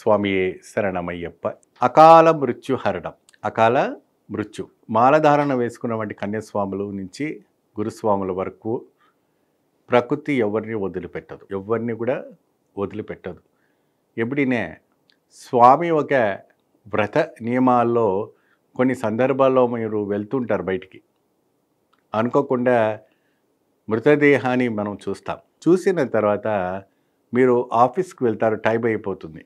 స్వామియే శరణమయ్యప్ప అకాల మృత్యు హరణం అకాల మృత్యు మాలధారణ వేసుకున్న వంటి కన్యాస్వాముల నుంచి గురుస్వాముల వరకు ప్రకృతి ఎవరిని వదిలిపెట్టదు ఎవరిని కూడా వదిలిపెట్టదు ఎప్పుడినే స్వామి ఒక వ్రత నియమాల్లో కొన్ని సందర్భాల్లో మీరు వెళ్తుంటారు బయటికి అనుకోకుండా మృతదేహాన్ని మనం చూస్తాం చూసిన తర్వాత మీరు ఆఫీస్కి వెళ్తారు టైం అయిపోతుంది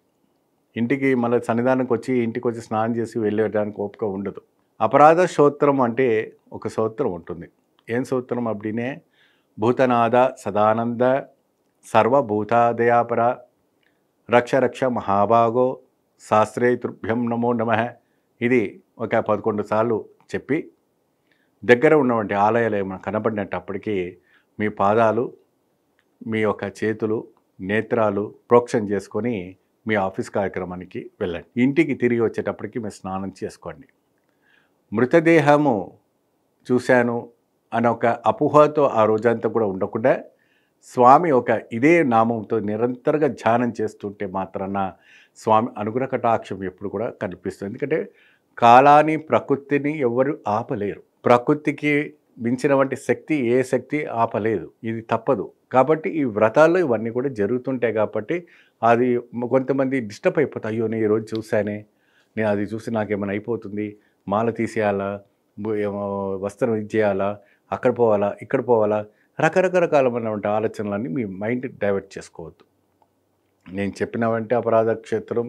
ఇంటికి మళ్ళీ సన్నిధానానికి వచ్చి ఇంటికి వచ్చి స్నానం చేసి వెళ్ళేయడానికి ఓపిక ఉండదు అపరాధ సోత్రం అంటే ఒక సోత్రం ఉంటుంది ఏం సూత్రం అప్పుడినే భూతనాథ సదానంద సర్వభూతాదయాపర రక్ష రక్ష మహాభాగో శాస్త్రే తృభ్యం నమో నమ ఇది ఒక పదకొండు సార్లు చెప్పి దగ్గర ఉన్నవంటి ఆలయాలు ఏమైనా కనబడినప్పటికీ మీ పాదాలు మీ యొక్క చేతులు నేత్రాలు ప్రోక్షం చేసుకొని మీ ఆఫీస్ కార్యక్రమానికి వెళ్ళండి ఇంటికి తిరిగి వచ్చేటప్పటికి మీరు స్నానం చేసుకోండి మృతదేహము చూశాను అని ఒక అపోహతో ఆ రోజంతా కూడా ఉండకుండా స్వామి ఒక ఇదే నామంతో నిరంతరంగా ధ్యానం చేస్తుంటే మాత్రాన స్వామి అనుగ్రహ కటాక్షం ఎప్పుడు కూడా కనిపిస్తుంది ఎందుకంటే కాలాన్ని ప్రకృతిని ఎవరు ఆపలేరు ప్రకృతికి మించిన వంటి శక్తి ఏ శక్తి ఆపలేదు ఇది తప్పదు కాబట్టి ఈ వ్రతాల్లో ఇవన్నీ కూడా జరుగుతుంటాయి కాబట్టి అది కొంతమంది డిస్టర్బ్ అయిపోతాయి అయ్యో నేను ఈరోజు చూశానే నేను అది చూసి నాకేమైనా అయిపోతుంది మాల తీసేయాలా వస్త్రం ఇచ్చేయాలా అక్కడ పోవాలా ఇక్కడ పోవాలా రకరకరకాలమైనటువంటి ఆలోచనలన్నీ మీ మైండ్ డైవర్ట్ చేసుకోవద్దు నేను చెప్పినవంటే అపరాధ క్షేత్రం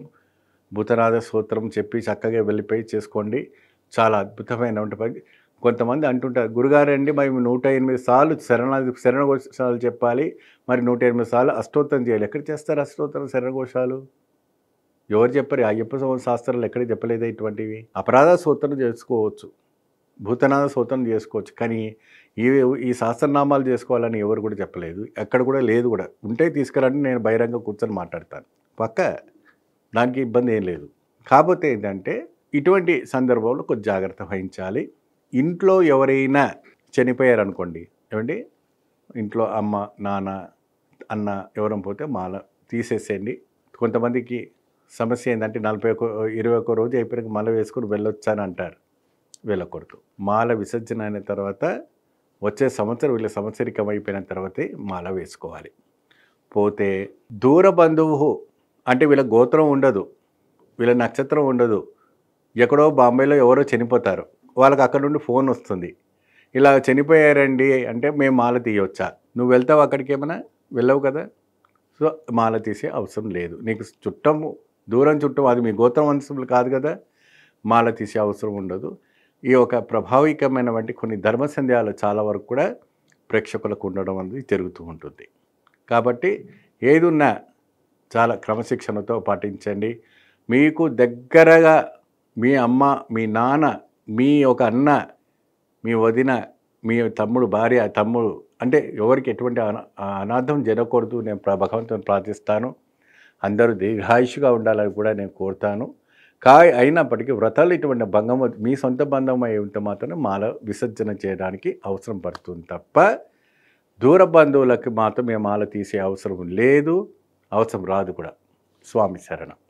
భూతనాథ సూత్రం చెప్పి చక్కగా వెళ్ళిపోయి చేసుకోండి చాలా అద్భుతమైనటువంటి కొంతమంది అంటుంటారు గురుగారండి మేము నూట ఎనిమిది సార్లు శరణాది శరణఘోషాలు చెప్పాలి మరి నూట ఎనిమిది సార్లు అష్టోత్తరం చేయాలి ఎక్కడ చేస్తారు అష్టోత్తరం శరణఘోషాలు ఎవరు చెప్పారు అయ్యప్ప స్వామి శాస్త్రాలు ఎక్కడ చెప్పలేదు ఇటువంటివి అపరాధ సూత్రం చేసుకోవచ్చు భూతనాథ సూత్రం చేసుకోవచ్చు కానీ ఈ ఈ శాస్త్రనామాలు చేసుకోవాలని ఎవరు కూడా చెప్పలేదు ఎక్కడ కూడా లేదు కూడా ఉంటే తీసుకురండి నేను బహిరంగ కూర్చొని మాట్లాడతాను పక్క దానికి ఇబ్బంది ఏం లేదు కాకపోతే ఏంటంటే ఇటువంటి సందర్భంలో కొంచెం జాగ్రత్త వహించాలి ఇంట్లో ఎవరైనా చనిపోయారు అనుకోండి ఏమండి ఇంట్లో అమ్మ నాన్న అన్న ఎవరం పోతే మాల తీసేసేయండి కొంతమందికి సమస్య ఏంటంటే నలభై ఒక ఇరవై ఒక్క రోజు అయిపోయిన మాల వేసుకుని వెళ్ళొచ్చాను అంటారు వెళ్ళకూడదు మాల విసర్జన అయిన తర్వాత వచ్చే సంవత్సరం వీళ్ళ సంవత్సరికం అయిపోయిన తర్వాతే మాల వేసుకోవాలి పోతే దూర బంధువు అంటే వీళ్ళ గోత్రం ఉండదు వీళ్ళ నక్షత్రం ఉండదు ఎక్కడో బాంబేలో ఎవరో చనిపోతారు వాళ్ళకి అక్కడ నుండి ఫోన్ వస్తుంది ఇలా చనిపోయారండి అంటే మేము మాల తీయవచ్చా నువ్వు వెళ్తావు అక్కడికి ఏమైనా వెళ్ళవు కదా సో మాల తీసే అవసరం లేదు నీకు చుట్టం దూరం చుట్టం అది మీ గోత్రం వంశములు కాదు కదా మాల తీసే అవసరం ఉండదు ఈ యొక్క ప్రభావికమైనటువంటి కొన్ని ధర్మ సంధ్యాలు చాలా వరకు కూడా ప్రేక్షకులకు ఉండడం అనేది జరుగుతూ ఉంటుంది కాబట్టి ఏదున్నా చాలా క్రమశిక్షణతో పాటించండి మీకు దగ్గరగా మీ అమ్మ మీ నాన్న మీ ఒక అన్న మీ వదిన మీ తమ్ముడు భార్య తమ్ముడు అంటే ఎవరికి ఎటువంటి అనాథం జరగకూడదు నేను భగవంతుని ప్రార్థిస్తాను అందరూ దీర్ఘాయుషుగా ఉండాలని కూడా నేను కోరుతాను కా అయినప్పటికీ వ్రతాలు ఇటువంటి భంగం మీ సొంత బంధం అయితే మాత్రం మాల విసర్జన చేయడానికి అవసరం పడుతుంది తప్ప దూర బంధువులకు మాత్రం మేము మాల తీసే అవసరం లేదు అవసరం రాదు కూడా స్వామి శరణం